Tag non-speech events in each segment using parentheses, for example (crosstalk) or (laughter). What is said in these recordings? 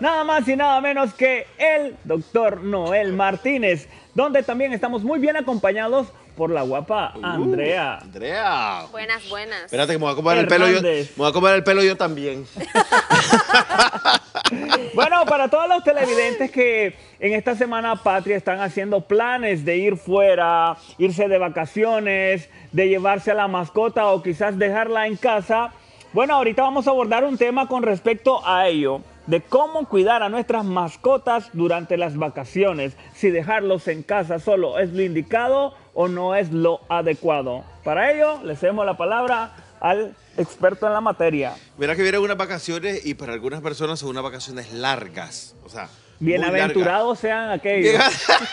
Nada más y nada menos que el doctor Noel Martínez, donde también estamos muy bien acompañados por la guapa uh, Andrea. Andrea. Buenas, buenas. Espérate que me voy a comer el pelo yo. Me voy a comer el pelo yo también. (laughs) bueno, para todos los televidentes que en esta semana patria están haciendo planes de ir fuera, irse de vacaciones, de llevarse a la mascota o quizás dejarla en casa. Bueno, ahorita vamos a abordar un tema con respecto a ello de cómo cuidar a nuestras mascotas durante las vacaciones, si dejarlos en casa solo es lo indicado o no es lo adecuado. Para ello, le cedemos la palabra al experto en la materia. mira que vienen unas vacaciones y para algunas personas son unas vacaciones largas, o sea... Bienaventurados sean aquellos.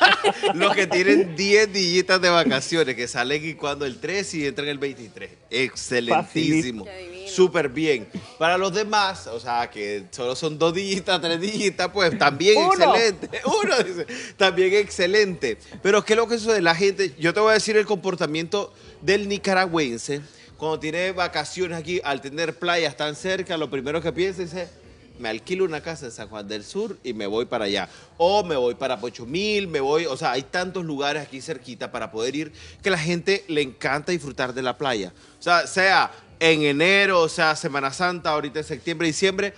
(laughs) Los que tienen 10 dillitas de vacaciones, que salen y cuando el 3 y entran el 23. Excelentísimo súper bien. Para los demás, o sea, que solo son dos dígitas, tres dígitas, pues también excelente. (laughs) Uno, dice, también excelente. Pero ¿qué es lo que sucede? La gente, yo te voy a decir el comportamiento del nicaragüense cuando tiene vacaciones aquí, al tener playas tan cerca, lo primero que piensa es me alquilo una casa en San Juan del Sur y me voy para allá. O me voy para Pochomil, me voy, o sea, hay tantos lugares aquí cerquita para poder ir que la gente le encanta disfrutar de la playa. O sea, sea en enero, o sea, Semana Santa, ahorita en septiembre, diciembre,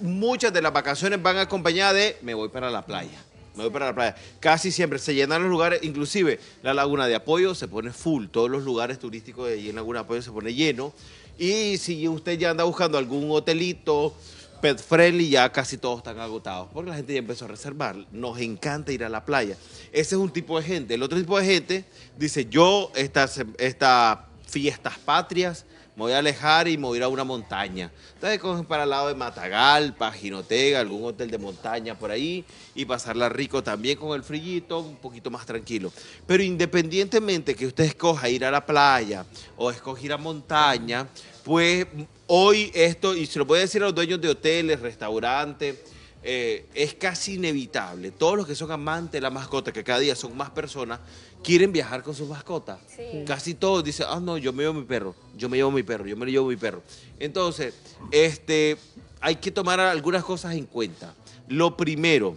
muchas de las vacaciones van acompañadas de me voy para la playa. Me voy para la playa. Casi siempre se llenan los lugares, inclusive la laguna de apoyo se pone full, todos los lugares turísticos de allí en Laguna de Apoyo se pone lleno. Y si usted ya anda buscando algún hotelito, pet friendly, ya casi todos están agotados, porque la gente ya empezó a reservar. Nos encanta ir a la playa. Ese es un tipo de gente. El otro tipo de gente dice, yo estas, estas fiestas patrias, me voy a alejar y me voy a ir a una montaña. Ustedes cogen para el lado de Matagalpa, Jinotega, algún hotel de montaña por ahí y pasarla rico también con el frillito, un poquito más tranquilo. Pero independientemente que usted escoja ir a la playa o escoger a montaña, pues hoy esto, y se lo voy a decir a los dueños de hoteles, restaurantes, eh, es casi inevitable. Todos los que son amantes de la mascota, que cada día son más personas, quieren viajar con sus mascotas. Casi todos dicen, ah, no, yo me llevo mi perro, yo me llevo mi perro, yo me llevo mi perro. Entonces, este, hay que tomar algunas cosas en cuenta. Lo primero,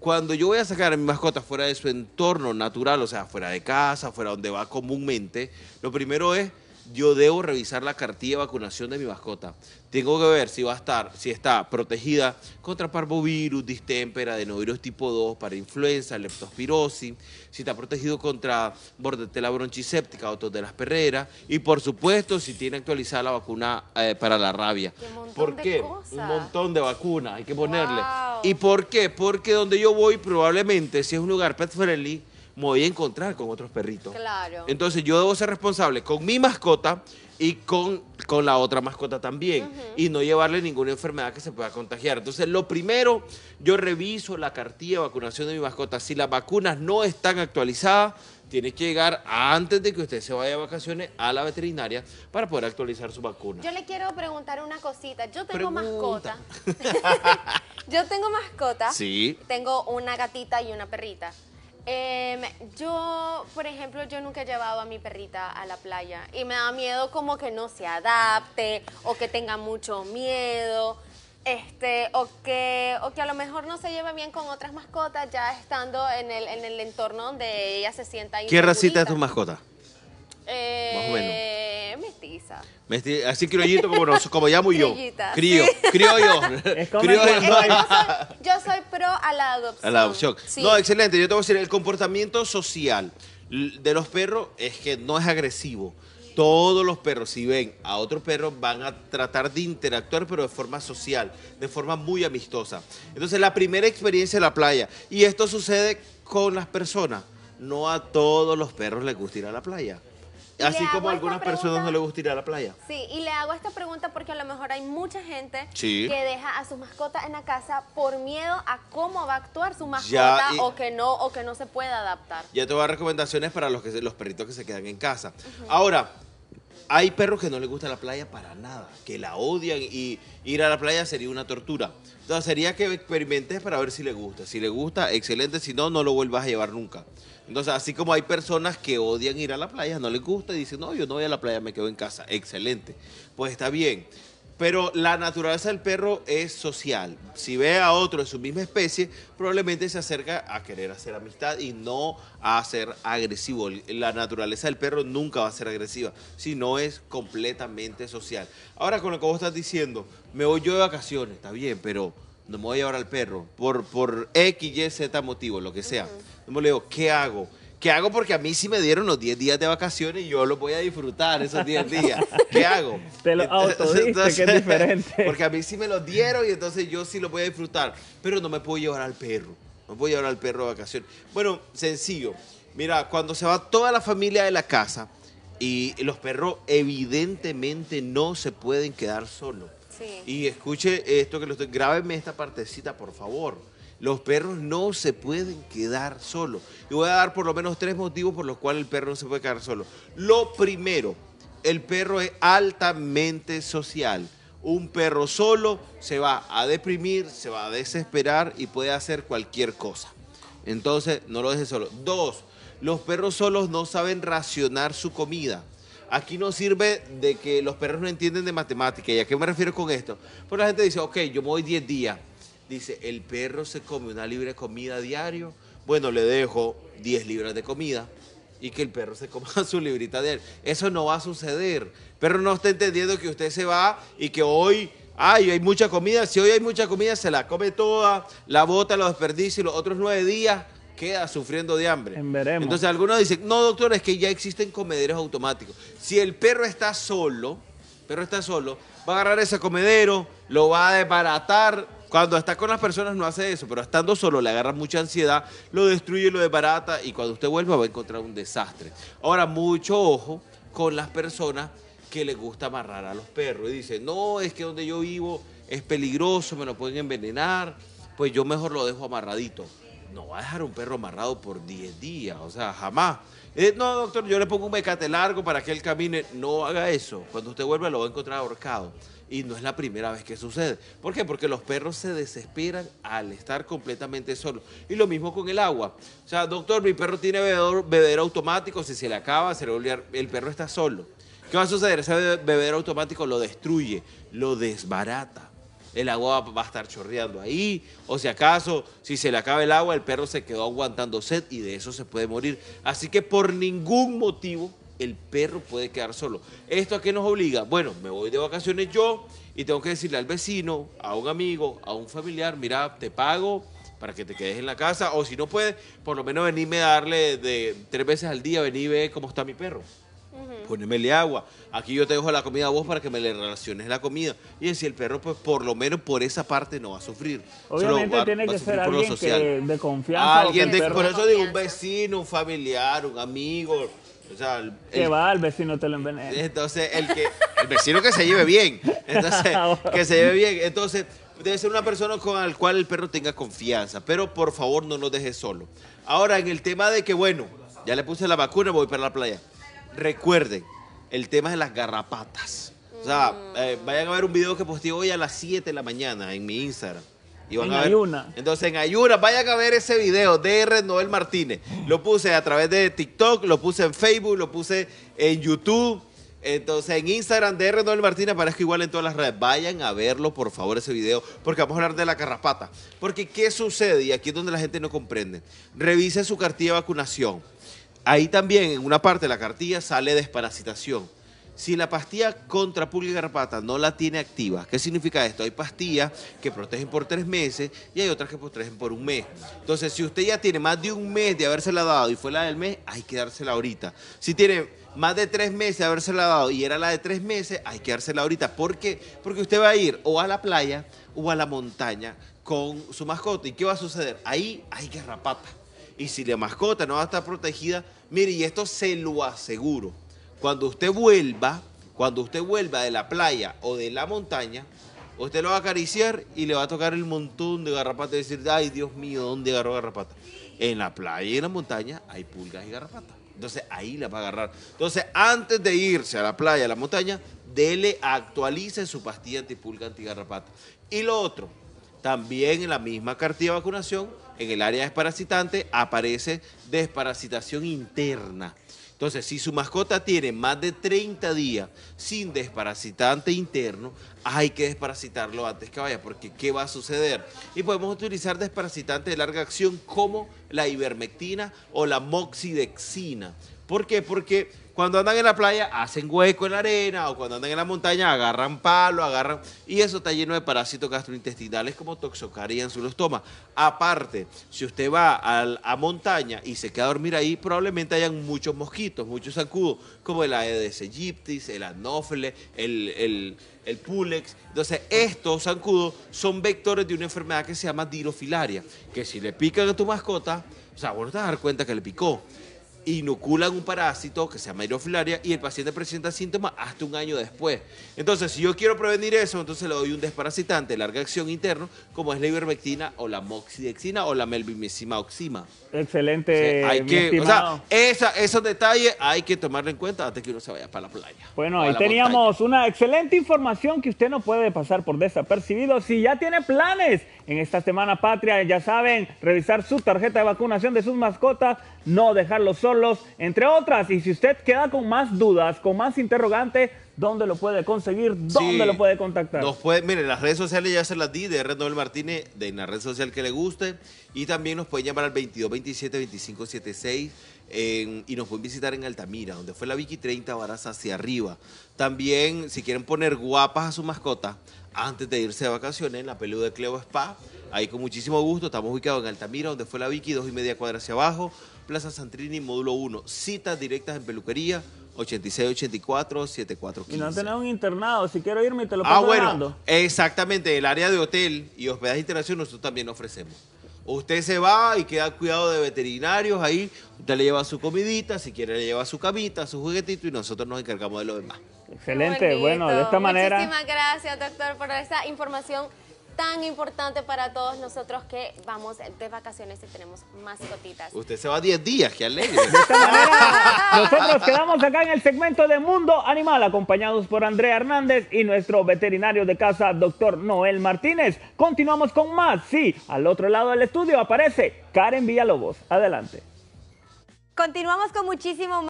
cuando yo voy a sacar a mi mascota fuera de su entorno natural, o sea, fuera de casa, fuera donde va comúnmente, lo primero es yo debo revisar la cartilla de vacunación de mi mascota. Tengo que ver si va a estar, si está protegida contra parvovirus, distémpera, adenovirus tipo 2, para influenza, leptospirosis, si está protegido contra bordetela bronchiséptica, otros de las perreras, y por supuesto si tiene actualizada la vacuna eh, para la rabia. ¿Por qué? Un montón de vacunas hay que ponerle. ¿Y por qué? Porque donde yo voy probablemente, si es un lugar pet friendly, me voy a encontrar con otros perritos. Claro. Entonces yo debo ser responsable con mi mascota y con, con la otra mascota también. Y no llevarle ninguna enfermedad que se pueda contagiar. Entonces, lo primero, yo reviso la cartilla de vacunación de mi mascota. Si las vacunas no están actualizadas, tiene que llegar antes de que usted se vaya de vacaciones a la veterinaria para poder actualizar su vacuna. Yo le quiero preguntar una cosita. Yo tengo mascota. (laughs) (laughs) Yo tengo mascota. Sí. Tengo una gatita y una perrita. Eh, yo, por ejemplo, yo nunca he llevado a mi perrita a la playa y me da miedo como que no se adapte o que tenga mucho miedo. Este, o que, o que a lo mejor no se lleve bien con otras mascotas ya estando en el, en el entorno donde ella se sienta ahí. ¿Qué racita es tu mascota? así criollito como, como llamo yo. Crío, yo, soy, pro a la adopción. A la adopción. No, excelente. Yo tengo voy decir, el comportamiento social de los perros es que no es agresivo. Todos los perros, si ven a otro perro, van a tratar de interactuar, pero de forma social, de forma muy amistosa. Entonces, la primera experiencia en la playa, y esto sucede con las personas. No a todos los perros les gusta ir a la playa. Así como a algunas personas no les gusta ir a la playa. Sí, y le hago esta pregunta porque a lo mejor hay mucha gente que deja a su mascota en la casa por miedo a cómo va a actuar su mascota o que no o que no se pueda adaptar. Ya te voy a dar recomendaciones para los que los perritos que se quedan en casa. Ahora, hay perros que no les gusta la playa para nada, que la odian y ir a la playa sería una tortura. Entonces sería que experimentes para ver si le gusta. Si le gusta, excelente, si no, no lo vuelvas a llevar nunca. Entonces, así como hay personas que odian ir a la playa, no les gusta y dicen, no, yo no voy a la playa, me quedo en casa. Excelente. Pues está bien. Pero la naturaleza del perro es social. Si ve a otro de su misma especie, probablemente se acerca a querer hacer amistad y no a ser agresivo. La naturaleza del perro nunca va a ser agresiva, si no es completamente social. Ahora, con lo que vos estás diciendo, me voy yo de vacaciones, está bien, pero no me voy a llevar al perro por, por X, Y, Z motivo, lo que sea. No me le digo, ¿qué hago? ¿Qué hago? Porque a mí sí me dieron los 10 días de vacaciones y yo los voy a disfrutar esos 10 (laughs) días. ¿Qué hago? Te es diferente. (laughs) Porque a mí sí me los dieron y entonces yo sí los voy a disfrutar. Pero no me puedo llevar al perro. No puedo llevar al perro de vacaciones. Bueno, sencillo. Mira, cuando se va toda la familia de la casa y los perros evidentemente no se pueden quedar solos. Sí. Y escuche esto que lo estoy... Grábenme esta partecita, por favor los perros no se pueden quedar solos. Y voy a dar por lo menos tres motivos por los cuales el perro no se puede quedar solo. Lo primero, el perro es altamente social. Un perro solo se va a deprimir, se va a desesperar y puede hacer cualquier cosa. Entonces, no lo dejes solo. Dos, los perros solos no saben racionar su comida. Aquí no sirve de que los perros no entienden de matemática. ¿Y a qué me refiero con esto? Pues la gente dice, ok, yo me voy 10 días. Dice, el perro se come una libre comida diario. Bueno, le dejo 10 libras de comida y que el perro se coma (laughs) su librita diario. Eso no va a suceder. Pero no está entendiendo que usted se va y que hoy ay, hay mucha comida. Si hoy hay mucha comida, se la come toda, la bota, los desperdicios y los otros nueve días queda sufriendo de hambre. veremos. Entonces algunos dicen, no, doctor, es que ya existen comederos automáticos. Si el perro está solo, perro está solo, va a agarrar ese comedero, lo va a desbaratar, cuando está con las personas no hace eso, pero estando solo le agarra mucha ansiedad, lo destruye, lo desbarata y cuando usted vuelva va a encontrar un desastre. Ahora, mucho ojo con las personas que les gusta amarrar a los perros y dicen no, es que donde yo vivo es peligroso, me lo pueden envenenar, pues yo mejor lo dejo amarradito no va a dejar un perro amarrado por 10 días, o sea, jamás. Eh, no, doctor, yo le pongo un mecate largo para que él camine. No haga eso. Cuando usted vuelva lo va a encontrar ahorcado. Y no es la primera vez que sucede. ¿Por qué? Porque los perros se desesperan al estar completamente solos. Y lo mismo con el agua. O sea, doctor, mi perro tiene bebedero, automático. Si se le acaba, se le olvidar. El perro está solo. ¿Qué va a suceder? Ese bebedero automático lo destruye, lo desbarata el agua va a estar chorreando ahí, o si acaso, si se le acaba el agua, el perro se quedó aguantando sed y de eso se puede morir. Así que por ningún motivo el perro puede quedar solo. ¿Esto a qué nos obliga? Bueno, me voy de vacaciones yo y tengo que decirle al vecino, a un amigo, a un familiar, mira, te pago para que te quedes en la casa, o si no puedes, por lo menos venirme a darle de tres veces al día, vení y ve cómo está mi perro ponémele agua. Aquí yo te dejo la comida a vos para que me le relaciones la comida. Y si el perro, pues por lo menos por esa parte no va a sufrir. Obviamente tiene que ser alguien de confianza. Ah, alguien de, por eso digo, un vecino, un familiar, un amigo. O sea, que va, al vecino te lo envenena. Entonces, el que el vecino que se lleve bien. Entonces, (laughs) que se lleve bien. Entonces, debe ser una persona con la cual el perro tenga confianza, pero por favor no nos deje solo. Ahora, en el tema de que, bueno, ya le puse la vacuna, voy para la playa. Recuerden, el tema de las garrapatas. O sea, mm. eh, vayan a ver un video que posteé hoy a las 7 de la mañana en mi Instagram. Y van en Ayuna. Entonces, en Ayuna, vayan a ver ese video de R. Noel Martínez. Lo puse a través de TikTok, lo puse en Facebook, lo puse en YouTube. Entonces, en Instagram de R. Noel Martínez aparezco igual en todas las redes. Vayan a verlo, por favor, ese video, porque vamos a hablar de la garrapata. Porque, ¿qué sucede? Y aquí es donde la gente no comprende. Revise su cartilla de vacunación Ahí también, en una parte de la cartilla, sale desparasitación. Si la pastilla contra pulga y garrapata no la tiene activa, ¿qué significa esto? Hay pastillas que protegen por tres meses y hay otras que protegen por un mes. Entonces, si usted ya tiene más de un mes de habérsela dado y fue la del mes, hay que dársela ahorita. Si tiene más de tres meses de habérsela dado y era la de tres meses, hay que dársela ahorita. ¿Por qué? Porque usted va a ir o a la playa o a la montaña con su mascota. ¿Y qué va a suceder? Ahí hay garrapata y si la mascota no va a estar protegida, mire, y esto se lo aseguro. Cuando usted vuelva, cuando usted vuelva de la playa o de la montaña, usted lo va a acariciar y le va a tocar el montón de garrapatas y decir, ay Dios mío, ¿dónde agarró garrapata? En la playa y en la montaña hay pulgas y garrapatas. Entonces ahí la va a agarrar. Entonces antes de irse a la playa, a la montaña, dele, actualice su pastilla antipulga, antigarrapata. Y lo otro, también en la misma cartilla de vacunación, en el área desparasitante aparece desparasitación interna. Entonces, si su mascota tiene más de 30 días sin desparasitante interno, hay que desparasitarlo antes que vaya, porque ¿qué va a suceder? Y podemos utilizar desparasitantes de larga acción como la ivermectina o la moxidexina. ¿Por qué? Porque cuando andan en la playa hacen hueco en la arena o cuando andan en la montaña agarran palo, agarran... Y eso está lleno de parásitos gastrointestinales como toxocaria en su estómago. Aparte, si usted va a, montaña y se queda a dormir ahí, probablemente hayan muchos mosquitos, muchos zancudos, como el Aedes aegyptis, el anófile, el, el, el pulex. Entonces, estos zancudos son vectores de una enfermedad que se llama dirofilaria, que si le pican a tu mascota, o sea, vos te vas a dar cuenta que le picó inoculan un parásito que se llama aerofilaria y el paciente presenta síntomas hasta un año después. Entonces, si yo quiero prevenir eso, entonces le doy un desparasitante de larga acción interno, como es la ivermectina o la moxidexina o la melvimicima oxima. Excelente. hay esos detalles hay que tomarlo en cuenta antes que uno se vaya para la playa. Bueno, ahí teníamos una excelente información que usted no puede pasar por desapercibido. Si ya tiene planes en esta semana patria, ya saben, revisar su tarjeta de vacunación de sus mascotas, no dejarlo solo entre otras. Y si usted queda con más dudas, con más interrogantes, ¿dónde lo puede conseguir? ¿Dónde lo puede contactar? Nos mire, las redes sociales ya se las di de Red Martínez, de la red social que le guste. Y también nos pueden llamar al 22 27 25 y nos pueden visitar en Altamira, donde fue la Vicky 30 varas hacia arriba. También, si quieren poner guapas a su mascota, antes de irse de vacaciones, en la peluda de Cleo Spa, ahí con muchísimo gusto, estamos ubicados en Altamira, donde fue la Vicky, 2 y media cuadra hacia abajo. Plaza Santrini, módulo 1. Citas directas en peluquería, 8684-7415. Y no tenemos un internado, si quiero irme te lo ah, paso Ah, bueno, exactamente, el área de hotel y hospedaje de nosotros también ofrecemos. Usted se va y queda cuidado de veterinarios ahí, usted le lleva su comidita, si quiere le lleva su camita, su juguetito y nosotros nos encargamos de lo demás. Excelente, bueno, de esta manera... Muchísimas gracias, doctor, por esta información tan importante para todos nosotros que vamos de vacaciones y tenemos mascotitas. Usted se va 10 días, qué alegre. De esta nosotros quedamos acá en el segmento de Mundo Animal, acompañados por Andrea Hernández y nuestro veterinario de casa, doctor Noel Martínez. Continuamos con más. Sí, al otro lado del estudio aparece Karen Villalobos. Adelante. Continuamos con muchísimo más.